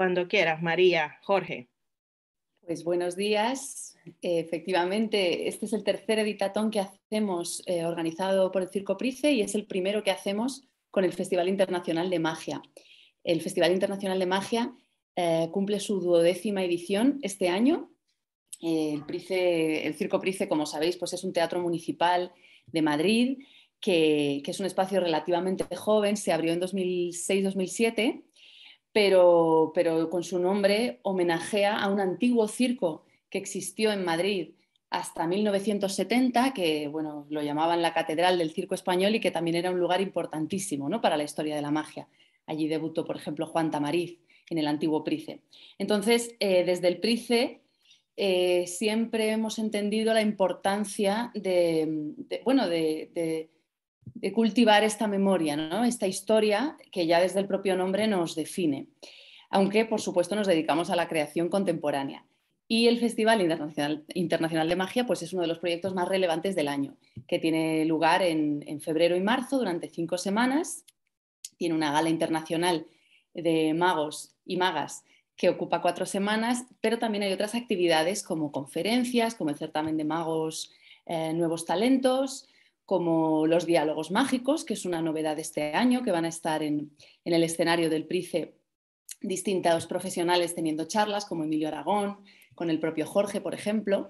Cuando quieras, María, Jorge. Pues buenos días. Efectivamente, este es el tercer editatón que hacemos eh, organizado por el Circo Price y es el primero que hacemos con el Festival Internacional de Magia. El Festival Internacional de Magia eh, cumple su duodécima edición este año. Eh, el, el, Circo Price, como sabéis, pues es un teatro municipal de Madrid que, que es un espacio relativamente joven, se abrió en 2006-2007 pero, con su nombre homenajea a un antiguo circo que existió en Madrid hasta 1970, que lo llamaban la Catedral del Circo Español y que también era un lugar importantísimo ¿no? para la historia de la magia. Allí debutó, por ejemplo, Juan Tamariz en el antiguo Price. Entonces, eh, desde el Price eh, siempre hemos entendido la importancia de de cultivar esta memoria, ¿no? esta historia que ya desde el propio nombre nos define, aunque por supuesto nos dedicamos a la creación contemporánea. Y el Festival Internacional, de Magia pues es uno de los proyectos más relevantes del año, que tiene lugar en, febrero y marzo durante cinco semanas. Tiene una gala internacional de magos y magas que ocupa cuatro semanas, pero también hay otras actividades como conferencias, como el certamen de magos eh, nuevos talentos, como los diálogos mágicos, que es una novedad de este año, que van a estar en, el escenario del Price distintos profesionales teniendo charlas, como Emilio Aragón, con el propio Jorge, por ejemplo.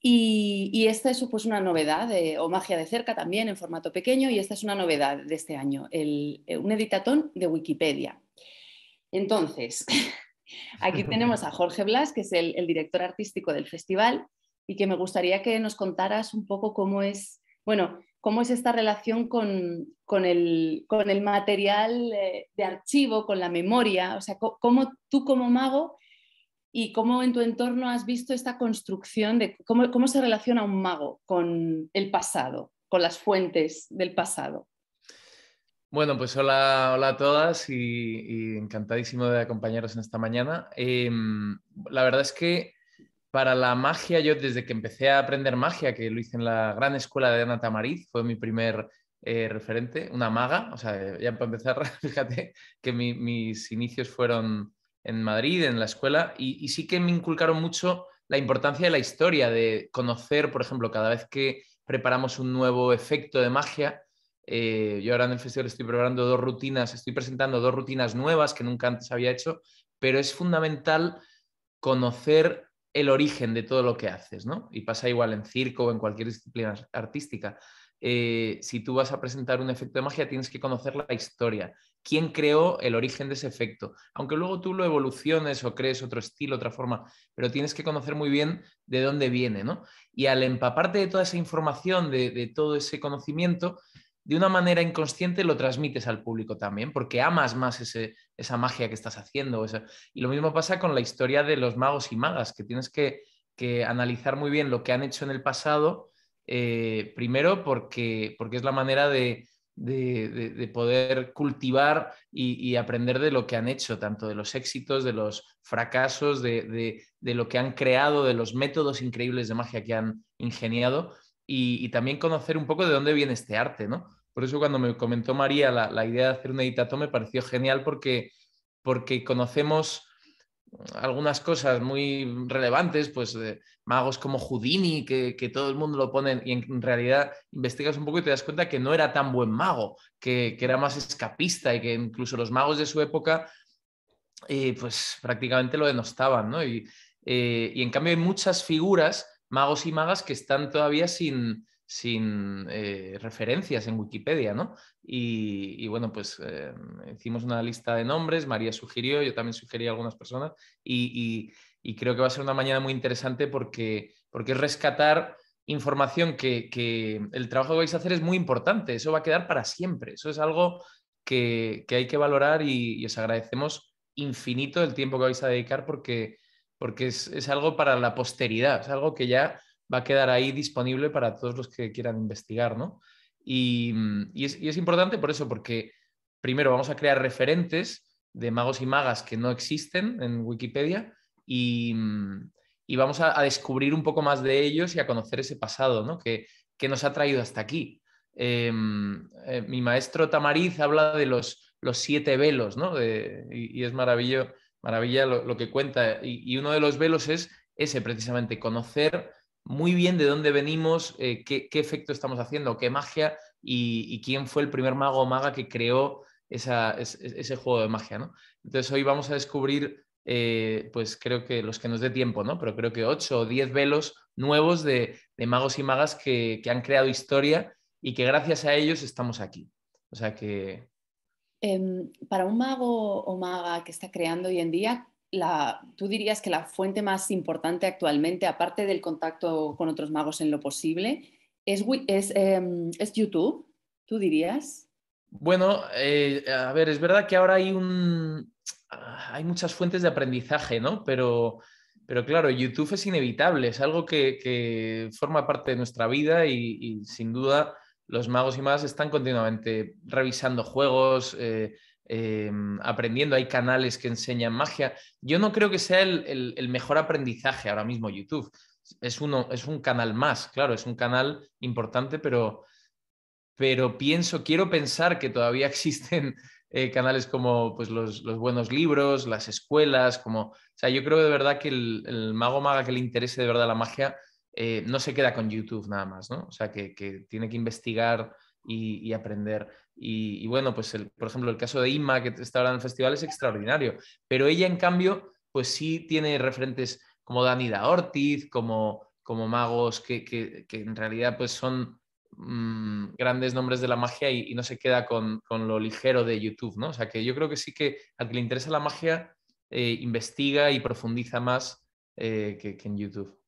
Y, esta es pues, una novedad, o magia de cerca también, en formato pequeño, y esta es una novedad de este año, eh, un editatón de Wikipedia. Entonces, aquí tenemos a Jorge Blas, que es el, el director artístico del festival, y que me gustaría que nos contaras un poco cómo es, bueno, cómo es esta relación con, el, material eh, de archivo, con la memoria, o sea, cómo tú como mago y cómo en tu entorno has visto esta construcción de cómo, cómo se relaciona un mago con el pasado, con las fuentes del pasado. Bueno, pues hola, hola a todas y, encantadísimo de acompañaros en esta mañana. Em, la verdad es que para la magia, yo desde que empecé a aprender magia, que lo hice en la gran escuela de Ana Tamariz, fue mi primer eh, referente, una maga, o sea, ya para empezar, fíjate que mis inicios fueron en Madrid, en la escuela, y, sí que me inculcaron mucho la importancia de la historia, de conocer, por ejemplo, cada vez que preparamos un nuevo efecto de magia, eh, yo ahora en el festival estoy preparando dos rutinas, estoy presentando dos rutinas nuevas que nunca antes había hecho, pero es fundamental conocer el origen de todo lo que haces, ¿no? Y pasa igual en circo o en cualquier disciplina artística. Eh, si tú vas a presentar un efecto de magia, tienes que conocer la historia, quién creó el origen de ese efecto. Aunque luego tú lo evoluciones o crees otro estilo, otra forma, pero tienes que conocer muy bien de dónde viene, ¿no? Y al empaparte de toda esa información, de todo ese conocimiento, de una manera inconsciente lo transmites al público también, porque amas más ese, esa magia que estás haciendo. Y lo mismo pasa con la historia de los magos y magas, que tienes que, analizar muy bien lo que han hecho en el pasado, eh, primero porque, porque es la manera de, poder cultivar y, aprender de lo que han hecho, tanto de los éxitos, de los fracasos, de, lo que han creado, de los métodos increíbles de magia que han ingeniado y, y, también conocer un poco de dónde viene este arte, ¿no? Por eso cuando me comentó María la, idea de hacer un editato me pareció genial porque, porque conocemos algunas cosas muy relevantes, pues magos como Houdini, que, que, todo el mundo lo pone y en realidad investigas un poco y te das cuenta que no era tan buen mago, que, era más escapista y que incluso los magos de su época, eh, pues prácticamente lo denostaban, Y, eh, y en cambio hay muchas figuras, magos y magas, que están todavía sin, sin eh, referencias en Wikipedia, ¿no? Y, bueno, pues eh, hicimos una lista de nombres, María sugirió, yo también sugerí a algunas personas y, creo que va a ser una mañana muy interesante porque, porque es rescatar información que, el trabajo que vais a hacer es muy importante, eso va a quedar para siempre, eso es algo que, hay que valorar y, os agradecemos infinito el tiempo que vais a dedicar porque, porque es, es algo para la posteridad, es algo que ya va a quedar ahí disponible para todos los que quieran investigar, mm, Y, es, importante por eso, porque primero vamos a crear referentes de magos y magas que no existen en Wikipedia y, mm, vamos a, descubrir un poco más de ellos y a conocer ese pasado ¿no? que, nos ha traído hasta aquí. Em, eh, mi maestro Tamariz habla de los, los siete velos y, es maravilloso maravilla lo, que cuenta. Y, y, uno de los velos es ese precisamente, conocer muy bien de dónde venimos, eh, qué, efecto estamos haciendo, qué magia y, quién fue el primer mago o maga que creó ese juego de magia. ¿no? Entonces hoy vamos a descubrir, eh, pues creo que los que nos dé tiempo, ¿no? pero creo que 8 o 10 velos nuevos de, magos y magas que, han creado historia y que gracias a ellos estamos aquí. O sea que... Em, para un mago o maga que está creando hoy en día, tú dirías que la fuente más importante actualmente, aparte del contacto con otros magos en lo posible, es, em, YouTube, tú dirías? Bueno, eh, a ver, es verdad que ahora ah, hay muchas fuentes de aprendizaje, ¿no? Pero, pero claro, YouTube es inevitable, es algo que, forma parte de nuestra vida y, sin duda los magos y más están continuamente revisando juegos, eh, Em, aprendiendo, hay canales que enseñan magia. Yo no creo que sea el, mejor aprendizaje ahora mismo YouTube. Es, uno, es un canal más, claro, es un canal importante, pero, pero pienso, quiero pensar que todavía existen eh, canales como pues, los, buenos libros, las escuelas, como... O sea, yo creo de verdad que el, mago maga que le interese de verdad la magia eh, no se queda con YouTube nada más, ¿no? O sea, que tiene que investigar y, aprender. Y, bueno, pues por ejemplo, el caso de Inma, que está ahora en el festival, es extraordinario. Pero ella, en cambio, pues sí tiene referentes como Danida Ortiz, como, como magos que, que, en realidad pues son mm, grandes nombres de la magia y, no se queda con, con, lo ligero de YouTube, ¿no? O sea, que yo creo que sí que al que le interesa la magia eh, investiga y profundiza más eh, que, que en YouTube.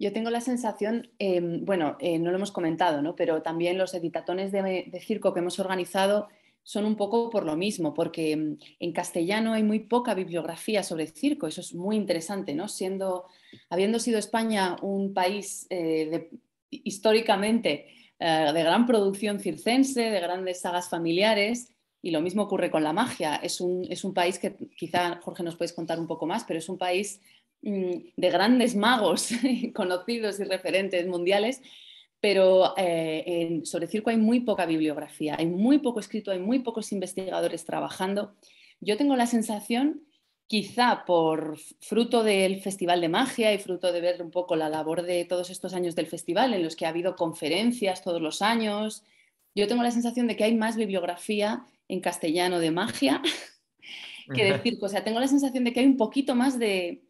Yo tengo la sensación, em, bueno, eh, no lo hemos comentado, pero también los editatones de, circo que hemos organizado son un poco por lo mismo, porque em, en castellano hay muy poca bibliografía sobre circo, eso es muy interesante, ¿no? Siendo, habiendo sido España un país eh, históricamente eh, de gran producción circense, de grandes sagas familiares, y lo mismo ocurre con la magia. Es un, es un país que quizá, Jorge, nos puedes contar un poco más, pero es un país Mm, de grandes magos conocidos y referentes mundiales, pero eh, en, sobre circo hay muy poca bibliografía, hay muy poco escrito, hay muy pocos investigadores trabajando. Yo tengo la sensación, quizá por fruto del Festival de Magia y fruto de ver un poco la labor de todos estos años del festival, en los que ha habido conferencias todos los años, yo tengo la sensación de que hay más bibliografía en castellano de magia que de circo. O sea, tengo la sensación de que hay un poquito más de,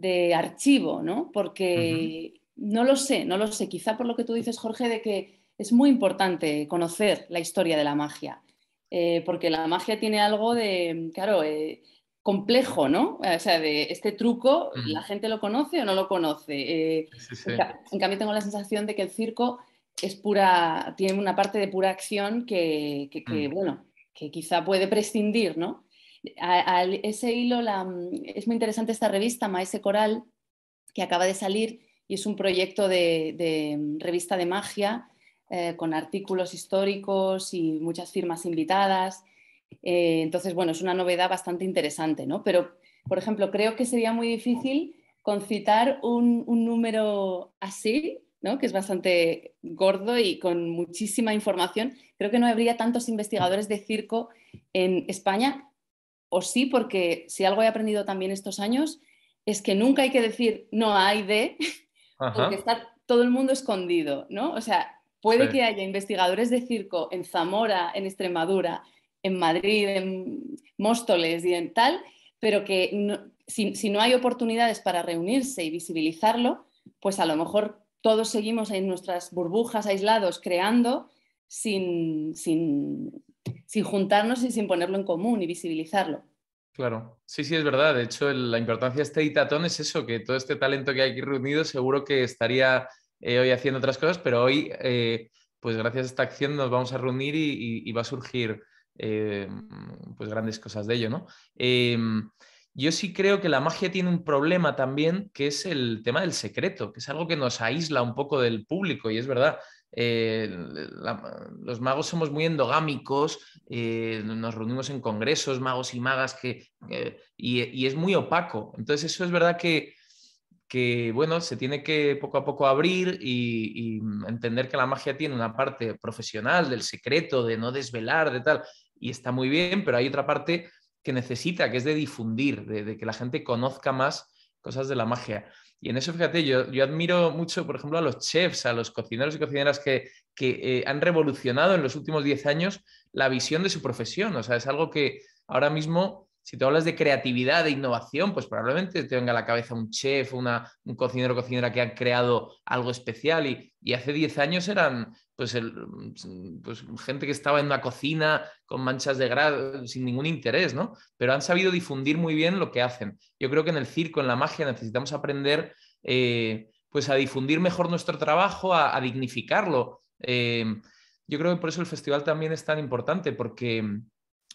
de archivo, ¿no? Porque no lo sé, no lo sé. Quizá por lo que tú dices, Jorge, de que es muy importante conocer la historia de la magia, eh, porque la magia tiene algo de, claro, eh, complejo, ¿no? Eh, o sea, de este truco, ¿la gente lo conoce o no lo conoce? En, cambio, tengo la sensación de que el circo es pura, tiene una parte de pura acción que, bueno, que quizá puede prescindir, ¿no? A, ese hilo es muy interesante esta revista, Maese Coral, que acaba de salir y es un proyecto de, mm, revista de magia eh, con artículos históricos y muchas firmas invitadas. Eh, entonces, bueno, es una novedad bastante interesante, ¿no? Pero, por ejemplo, creo que sería muy difícil concitar un, un número así, ¿no? que es bastante gordo y con muchísima información. Creo que no habría tantos investigadores de circo en España o sí, porque si algo he aprendido también estos años es que nunca hay que decir no hay de, porque está todo el mundo escondido, ¿no? O sea, puede que haya investigadores de circo en Zamora, en Extremadura, en Madrid, en Móstoles y en tal, pero que si, si, no hay oportunidades para reunirse y visibilizarlo, pues a lo mejor todos seguimos en nuestras burbujas aislados creando sin, sin sin juntarnos y sin ponerlo en común y visibilizarlo. Claro, sí, sí, es verdad. De hecho, la importancia de este itatón es eso, que todo este talento que hay aquí reunido seguro que estaría eh, hoy haciendo otras cosas, pero hoy, eh, pues gracias a esta acción nos vamos a reunir y, va a surgir eh, pues grandes cosas de ello, ¿no? yo sí creo que la magia tiene un problema también, que es el tema del secreto, que es algo que nos aísla un poco del público, y es verdad, eh, los magos somos muy endogámicos, eh, nos reunimos en congresos, magos y magas, que, y, es muy opaco. Entonces eso es verdad que, que, bueno, se tiene que poco a poco abrir y, entender que la magia tiene una parte profesional, del secreto, de no desvelar, de tal, y está muy bien, pero hay otra parte que necesita, que es de difundir, de que la gente conozca más cosas de la magia. Y en eso, fíjate, yo, admiro mucho, por ejemplo, a los chefs, a los cocineros y cocineras que, eh, han revolucionado en los últimos 10 años la visión de su profesión. O sea, es algo que ahora mismo si tú hablas de creatividad, de innovación, pues probablemente te venga a la cabeza un chef, una, un cocinero o cocinera que han creado algo especial y, hace 10 años eran pues, pues, gente que estaba en una cocina con manchas de grado, sin ningún interés, ¿no? Pero han sabido difundir muy bien lo que hacen. Yo creo que en el circo, en la magia, necesitamos aprender eh, pues a difundir mejor nuestro trabajo, a, dignificarlo. Eh, yo creo que por eso el festival también es tan importante, porque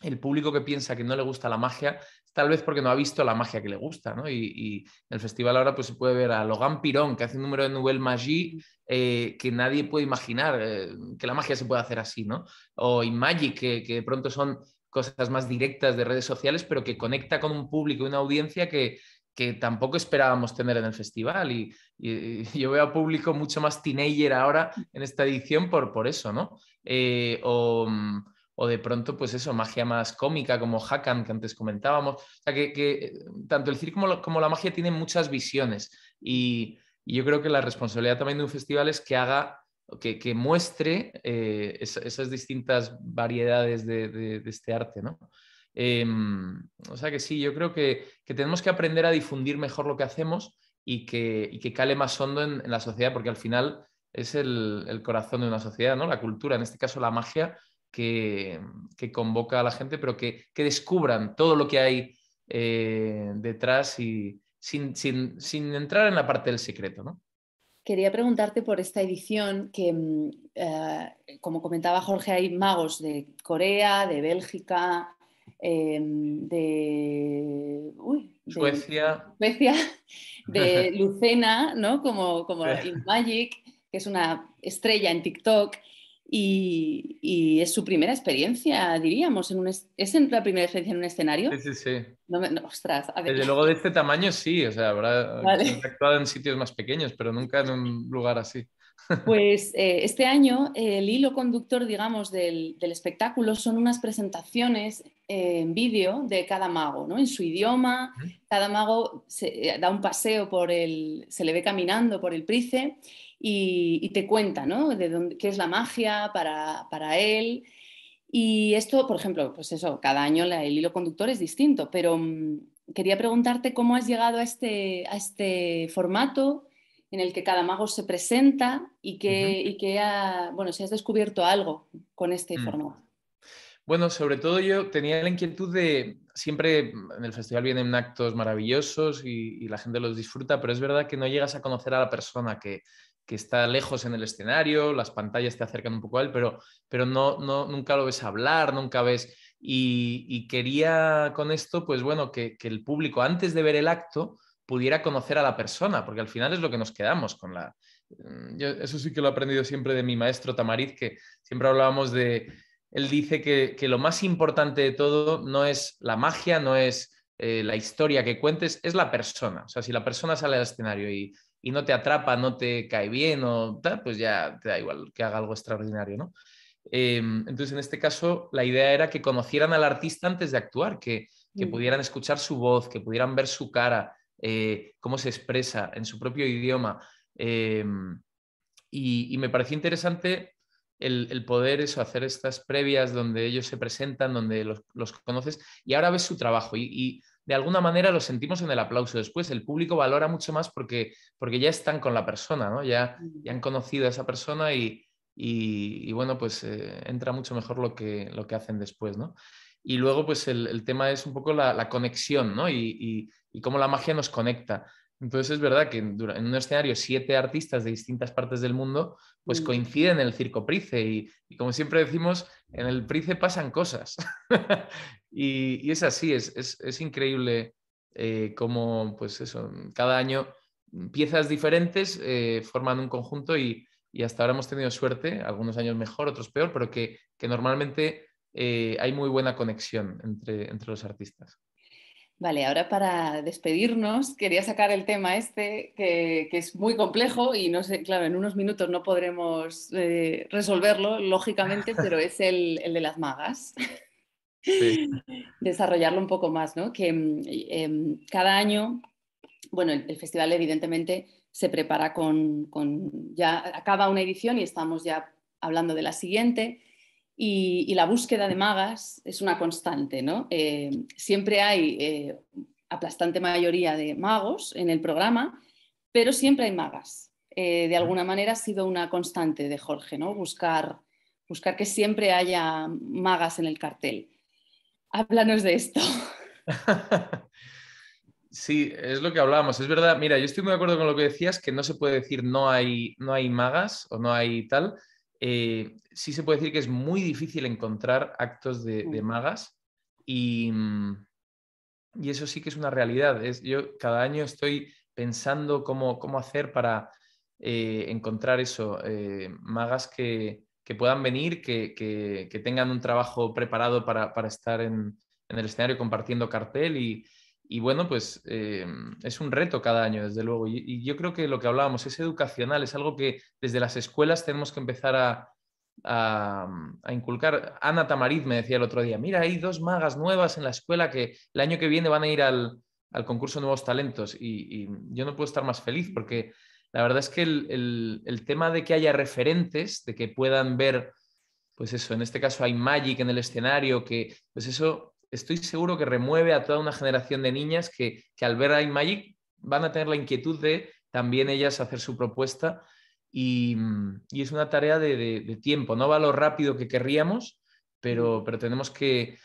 el público que piensa que no le gusta la magia, tal vez porque no ha visto la magia que le gusta, ¿no? Y, en el festival ahora pues se puede ver a Logan Pirón, que hace un número de Nouvelle Magie eh, que nadie puede imaginar, eh, que la magia se puede hacer así, ¿no? O Imagic, que, que de pronto son cosas más directas de redes sociales, pero que conecta con un público y una audiencia que, tampoco esperábamos tener en el festival. Y, yo veo a público mucho más teenager ahora en esta edición por, por eso, ¿no? Eh, o mm, o de pronto, pues eso, magia más cómica, como Hakan, em, que antes comentábamos. O sea, que, eh, tanto el circo como la, magia tienen muchas visiones y, yo creo que la responsabilidad también de un festival es que haga, que, muestre eh, esas distintas variedades de, este arte, ¿no? Em, o sea que sí, yo creo que, tenemos que aprender a difundir mejor lo que hacemos y que, cale más hondo en, la sociedad, porque al final es el, el corazón de una sociedad, ¿no? La cultura, en este caso la magia, que, convoca a la gente, pero que, descubran todo lo que hay eh, detrás y sin, entrar en la parte del secreto. Quería preguntarte por esta edición que, mm, eh, como comentaba Jorge, hay magos de Corea, de Bélgica, eh, de, Suecia. de Lucena, ¿no? como, como Magic, que es una estrella en TikTok. Y, es su primera experiencia, diríamos. En es, la primera experiencia en un escenario? Sí, sí, sí. ostras, a Desde luego de este tamaño sí, o sea, habrá actuado en sitios más pequeños, pero nunca en un lugar así. Pues eh, este año eh, el hilo conductor, digamos, del, espectáculo son unas presentaciones eh, en vídeo de cada mago, ¿no? En su idioma, cada mago se, da un paseo por el, se le ve caminando por el price y, te cuenta, ¿no? De dónde, qué es la magia para, él. Y esto, por ejemplo, pues eso, cada año el hilo conductor es distinto, pero mm, quería preguntarte cómo has llegado a este, a este formato en el que cada mago se presenta y que, bueno, si has descubierto algo con este mm. formato. Bueno, sobre todo yo tenía la inquietud de, siempre en el festival vienen actos maravillosos y, la gente los disfruta, pero es verdad que no llegas a conocer a la persona que, que está lejos en el escenario, las pantallas te acercan un poco a él, pero, pero no, no, nunca lo ves hablar, nunca ves... Y, quería con esto, pues bueno, que, el público antes de ver el acto pudiera conocer a la persona, porque al final es lo que nos quedamos con la... Mm, eso sí que lo he aprendido siempre de mi maestro Tamariz, que siempre hablábamos de... Él dice que, lo más importante de todo no es la magia, no es eh, la historia que cuentes, es la persona. O sea, si la persona sale al escenario y, y no te atrapa, no te cae bien o tal, pues ya te da igual que haga algo extraordinario, ¿no? Em, entonces, en este caso, la idea era que conocieran al artista antes de actuar, que, mm. pudieran escuchar su voz, que pudieran ver su cara, eh, cómo se expresa en su propio idioma. Em, y, me pareció interesante el, poder eso, hacer estas previas donde ellos se presentan, donde los, conoces y ahora ves su trabajo. y de alguna manera lo sentimos en el aplauso después. El público valora mucho más porque, porque ya están con la persona, ¿no? ya, ya han conocido a esa persona y, y, bueno, pues eh, entra mucho mejor lo que, lo que hacen después. ¿no? Y luego, pues el, tema es un poco la, la conexión ¿no? y, y, cómo la magia nos conecta. Entonces es verdad que en, un escenario siete artistas de distintas partes del mundo pues mm. coinciden en el circo Price y, como siempre decimos, en el Price pasan cosas. y, es así, es, increíble eh, cómo pues eso, cada año piezas diferentes eh, forman un conjunto y, hasta ahora hemos tenido suerte, algunos años mejor, otros peor, pero que, normalmente eh, hay muy buena conexión entre los artistas. Vale, ahora para despedirnos quería sacar el tema este, que, es muy complejo y no sé, claro, en unos minutos no podremos eh, resolverlo, lógicamente, pero es el, de las magas. Desarrollarlo un poco más, ¿no? Que mm, em, cada año, bueno, el, festival evidentemente se prepara con, con, ya acaba una edición y estamos ya hablando de la siguiente y, la búsqueda de magas es una constante, ¿no? Eh, siempre hay eh, aplastante mayoría de magos en el programa, pero siempre hay magas. Eh, de alguna manera ha sido una constante de Jorge, ¿no? Buscar, buscar que siempre haya magas en el cartel. Háblanos de esto. Sí, es lo que hablábamos. Es verdad, mira, yo estoy muy de acuerdo con lo que decías, que no se puede decir no hay, no hay magas o no hay tal sí se puede decir que es muy difícil encontrar actos de, mm. magas mm, y, eso sí que es una realidad. Es, yo cada año estoy pensando cómo, hacer para eh, encontrar eso, eh, magas que, puedan venir, que, tengan un trabajo preparado para, estar en, el escenario compartiendo cartel y, bueno, pues eh, es un reto cada año, desde luego. y, yo creo que lo que hablábamos es educacional, es algo que desde las escuelas tenemos que empezar a, Mm, a, inculcar. Ana Tamariz me decía el otro día, mira, hay dos magas nuevas en la escuela que el año que viene van a ir al, al concurso Nuevos Talentos y, yo no puedo estar más feliz porque la verdad es que el, tema de que haya referentes, de que puedan ver, pues eso, en este caso hay Magic en el escenario, que pues eso estoy seguro que remueve a toda una generación de niñas que, que al ver a Magic van a tener la inquietud de también ellas hacer su propuesta Mm, y, es una tarea de, tiempo, no va lo rápido que querríamos, pero, pero tenemos que,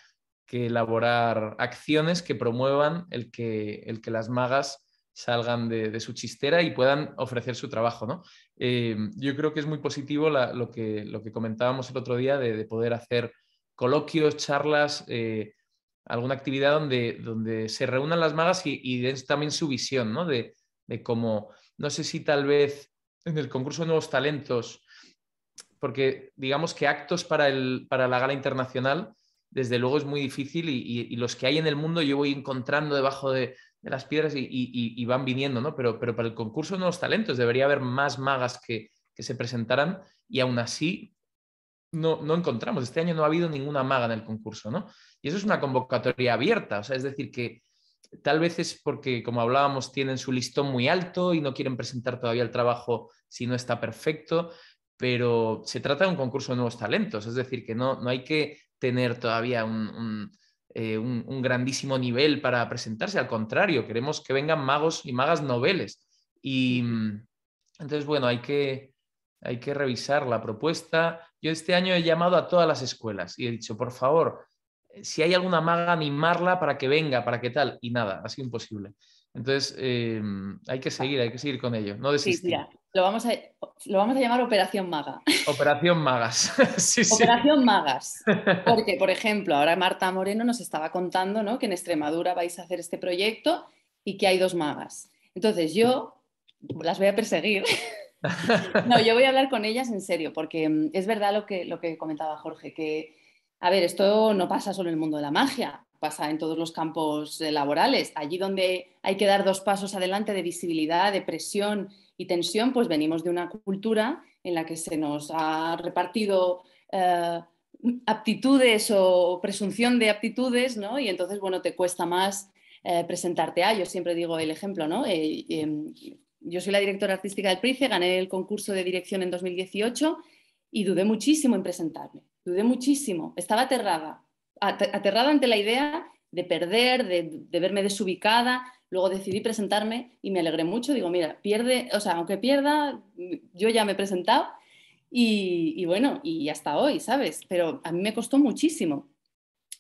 elaborar acciones que promuevan el que, el que las magas salgan de, su chistera y puedan ofrecer su trabajo. ¿no? Eh, yo creo que es muy positivo lo, que, lo, que, comentábamos el otro día de, poder hacer coloquios, charlas, eh, alguna actividad donde, donde, se reúnan las magas y, y den también su visión de, de cómo, no sé si tal vez en el concurso de nuevos talentos, porque digamos que actos para, el, para la gala internacional, desde luego es muy difícil y, los que hay en el mundo yo voy encontrando debajo de, las piedras y, van viniendo, ¿no? Pero, pero para el concurso de nuevos talentos debería haber más magas que, se presentaran y aún así no, no, encontramos. Este año no ha habido ninguna maga en el concurso, ¿no? Y eso es una convocatoria abierta, o sea, es decir, que, Tal vez es porque, como hablábamos, tienen su listón muy alto y no quieren presentar todavía el trabajo si no está perfecto, pero se trata de un concurso de nuevos talentos, es decir, que no, no hay que tener todavía un, eh, grandísimo nivel para presentarse, al contrario, queremos que vengan magos y magas noveles. Y entonces, bueno, hay que, hay que revisar la propuesta. Yo este año he llamado a todas las escuelas y he dicho, por favor, si hay alguna maga, animarla para que venga, para que tal, y nada, ha sido imposible. Entonces, eh, hay que seguir, hay que seguir con ello, no desistir. lo vamos, a, lo vamos a llamar Operación Maga. Operación Magas. Operación Magas. Porque, por ejemplo, ahora Marta Moreno nos estaba contando que en Extremadura vais a hacer este proyecto y que hay dos magas. Entonces, yo las voy a perseguir. no, yo voy a hablar con ellas en serio, porque mm, es verdad lo que, lo que comentaba Jorge, que a ver, esto no pasa solo en el mundo de la magia, pasa en todos los campos eh, laborales. Allí donde hay que dar dos pasos adelante de visibilidad, de presión y tensión, pues venimos de una cultura en la que se nos ha repartido eh, aptitudes o presunción de aptitudes, ¿no? Y entonces, bueno, te cuesta más eh, presentarte a. Yo siempre digo el ejemplo, ¿no? Em, yo soy la directora artística del PRICE, gané el concurso de dirección en 2018 y dudé muchísimo en presentarme dudé muchísimo, estaba aterrada, aterrada ante la idea de perder, de, verme desubicada. Luego decidí presentarme y me alegré mucho. Digo, mira, pierde, o sea, aunque pierda, yo ya me he presentado y, bueno, y hasta hoy, ¿sabes? Pero a mí me costó muchísimo.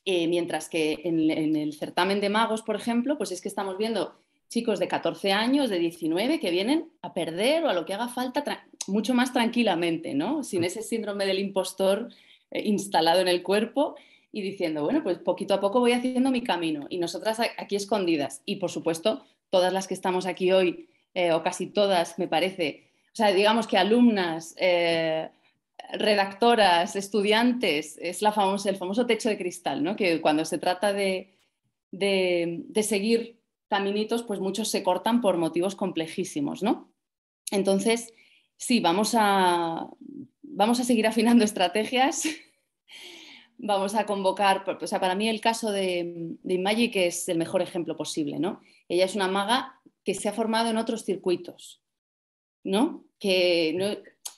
Eh, mientras que en, en el certamen de magos, por ejemplo, pues es que estamos viendo chicos de 14 años, de 19, que vienen a perder o a lo que haga falta mucho más tranquilamente, ¿no? Sin mm. ese síndrome del impostor eh, instalado en el cuerpo y diciendo, bueno, pues poquito a poco voy haciendo mi camino y nosotras aquí escondidas. Y por supuesto, todas las que estamos aquí hoy, eh, o casi todas, me parece, o sea, digamos que alumnas, eh, redactoras, estudiantes, es la el famoso techo de cristal, ¿no? Que cuando se trata de, de seguir caminitos, pues muchos se cortan por motivos complejísimos, ¿no? Entonces, sí, vamos a, vamos a seguir afinando estrategias. vamos a convocar, o sea, para mí el caso de, de es el mejor ejemplo posible, ¿no? Ella es una maga que se ha formado en otros circuitos, ¿no? Que no,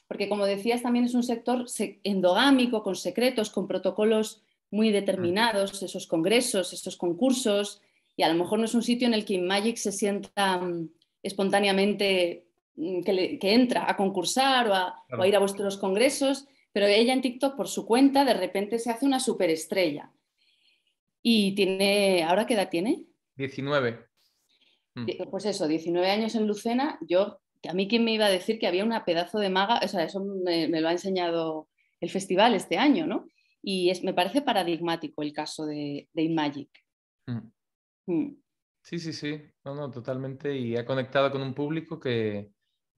porque como decías, también es un sector endogámico, con secretos, con protocolos muy mm. determinados, esos congresos, esos concursos, y a lo mejor no es un sitio en el que Inmagic se sienta mm, espontáneamente Mm, que, entra a concursar o a, ir a vuestros congresos, pero ella en TikTok por su cuenta de repente se hace una superestrella. Y tiene, ¿ahora qué edad tiene? 19. Mm. Eh, pues eso, 19 años en Lucena, yo, a mí quién me iba a decir que había una pedazo de maga, o sea, eso me, lo ha enseñado el festival este año, ¿no? Y es, me parece paradigmático el caso de, de mm. Sí, sí, sí, no, no, totalmente, y ha conectado con un público que,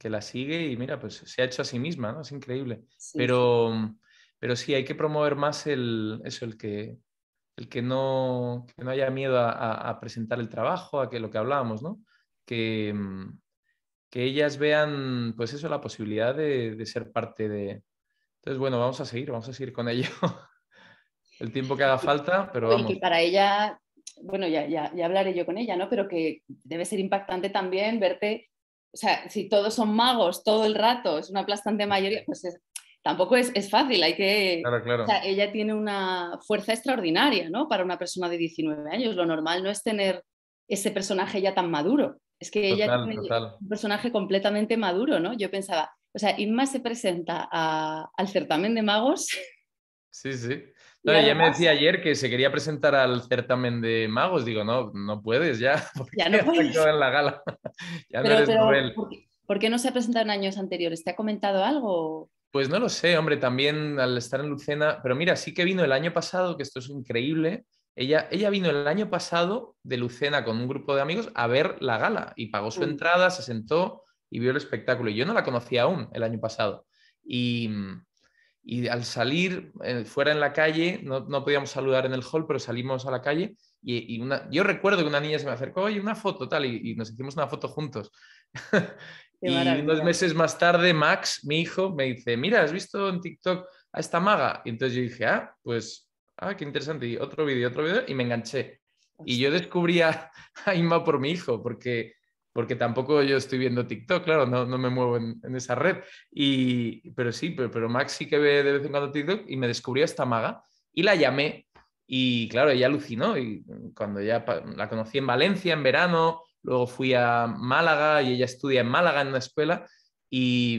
que la sigue y mira, pues se ha hecho a sí misma, ¿no? Es increíble. pero, sí. Mm, pero sí, hay que promover más el, eso, el que, el que, no, que no haya miedo a, presentar el trabajo, a que lo que hablábamos, ¿no? Que, mm, que ellas vean, pues eso, la posibilidad de, ser parte de... Entonces, bueno, vamos a seguir, vamos a seguir con ello. el tiempo que haga falta, pero vamos. para ella, bueno, ya, ya, ya hablaré yo con ella, ¿no? Pero que debe ser impactante también verte o sea, si todos son magos todo el rato, es una aplastante mayoría, pues tampoco es, fácil, hay que... Claro, claro. O sea, ella tiene una fuerza extraordinaria, ¿no? Para una persona de 19 años, lo normal no es tener ese personaje ya tan maduro, es que ella tiene un personaje completamente maduro, ¿no? Yo pensaba, o sea, Inma se presenta al certamen de magos. Sí, sí ya me decía ayer que se quería presentar al certamen de magos. Digo, no, no puedes ya. ya no puedes. En la gala. ya no eres ¿por, qué, no se ha presentado en años anteriores? ¿Te ha comentado algo? Pues no lo sé, hombre, también al estar en Lucena. Pero mira, sí que vino el año pasado, que esto es increíble. Ella, ella vino el año pasado de Lucena con un grupo de amigos a ver la gala y pagó su mm. entrada, se sentó y vio el espectáculo. Y yo no la conocía aún el año pasado. Y, mm, y al salir eh, fuera en la calle, no, podíamos saludar en el hall, pero salimos a la calle y, una, yo recuerdo que una niña se me acercó, oye, una foto tal, y, nos hicimos una foto juntos. y unos meses más tarde, Max, mi hijo, me dice, mira, ¿has visto en TikTok a esta maga? Y entonces yo dije, ah, pues, ah, qué interesante, y otro vídeo, otro vídeo, y me enganché. Y yo descubría a, a Inma por mi hijo, porque porque tampoco yo estoy viendo TikTok, claro, no, me muevo en, esa red. pero sí, pero, maxi Max sí que ve de vez en cuando TikTok y me descubrió esta maga y la llamé. Y claro, ella alucinó. Y cuando ya la conocí en Valencia en verano, luego fui a Málaga y ella estudia en Málaga en una escuela. Y,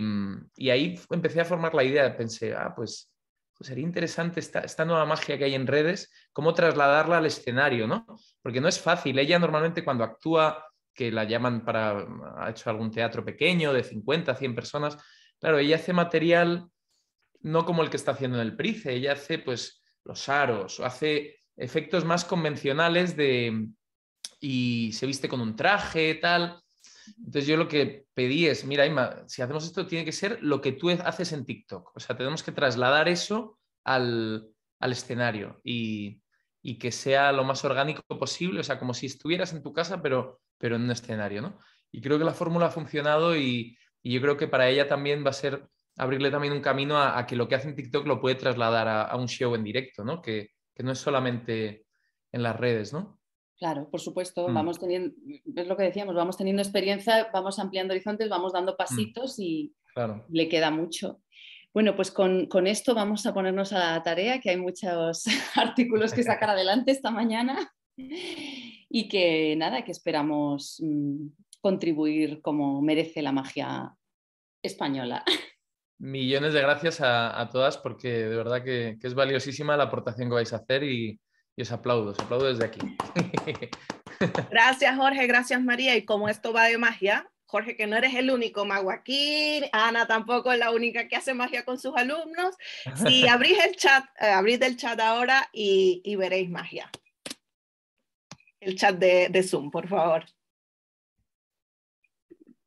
ahí empecé a formar la idea. Pensé, ah, pues, pues, sería interesante esta, esta, nueva magia que hay en redes, cómo trasladarla al escenario, ¿no? Porque no es fácil. Ella normalmente cuando actúa que la llaman para, ha hecho algún teatro pequeño de 50, 100 personas. Claro, ella hace material no como el que está haciendo en el Price, ella hace pues los aros o hace efectos más convencionales de y se viste con un traje, tal. Entonces yo lo que pedí es, mira, si hacemos esto tiene que ser lo que tú haces en TikTok. O sea, tenemos que trasladar eso al, escenario y, y que sea lo más orgánico posible, o sea, como si estuvieras en tu casa, pero pero en un escenario, ¿no? Y creo que la fórmula ha funcionado y, yo creo que para ella también va a ser abrirle también un camino a, que lo que hace en TikTok lo puede trasladar a, un show en directo, ¿no? Que, no es solamente en las redes, ¿no? Claro, por supuesto, mm. vamos teniendo, es lo que decíamos, vamos teniendo experiencia, vamos ampliando horizontes, vamos dando mm. pasitos y le queda mucho. Bueno, pues con, con, esto vamos a ponernos a la tarea, que hay muchos artículos que sacar adelante esta mañana y que nada, que esperamos mm, contribuir como merece la magia española. Millones de gracias a, todas porque de verdad que, es valiosísima la aportación que vais a hacer y, os aplaudo, os aplaudo desde aquí. Gracias Jorge, gracias María y como esto va de magia, Jorge, que no eres el único Maguaquín, Ana tampoco es la única que hace magia con sus alumnos. Si abrís el chat, eh, abrís el chat ahora y veréis magia el chat de, Zoom, por favor.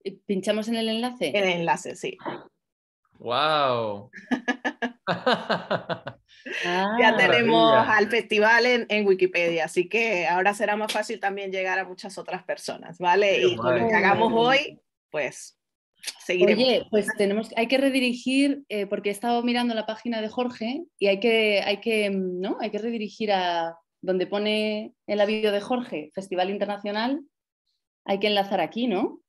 Eh, ¿Pinchamos en el enlace? En el enlace, sí. ¡Wow! ya ah, tenemos al festival en, Wikipedia, así que ahora será más fácil también llegar a muchas otras personas, ¿vale? y con lo que hagamos hoy, pues seguiremos. Oye, pues tenemos, hay que redirigir, eh, porque he estado mirando la página de Jorge y hay que, hay que, mm, ¿no? hay que redirigir a, donde pone el avión de Jorge, Festival Internacional, hay que enlazar aquí, ¿no?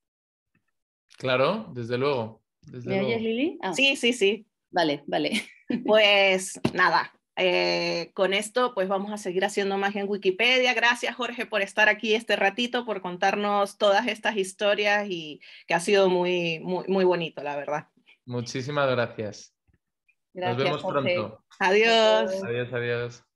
Claro, desde luego. ¿Me oyes, Lili? Ah. Sí, sí, sí. Vale, vale. Pues nada, eh, con esto pues vamos a seguir haciendo más en Wikipedia. Gracias Jorge por estar aquí este ratito, por contarnos todas estas historias y que ha sido muy, muy, muy bonito, la verdad. Muchísimas gracias. Nos vemos pronto. Adiós. Adiós, adiós.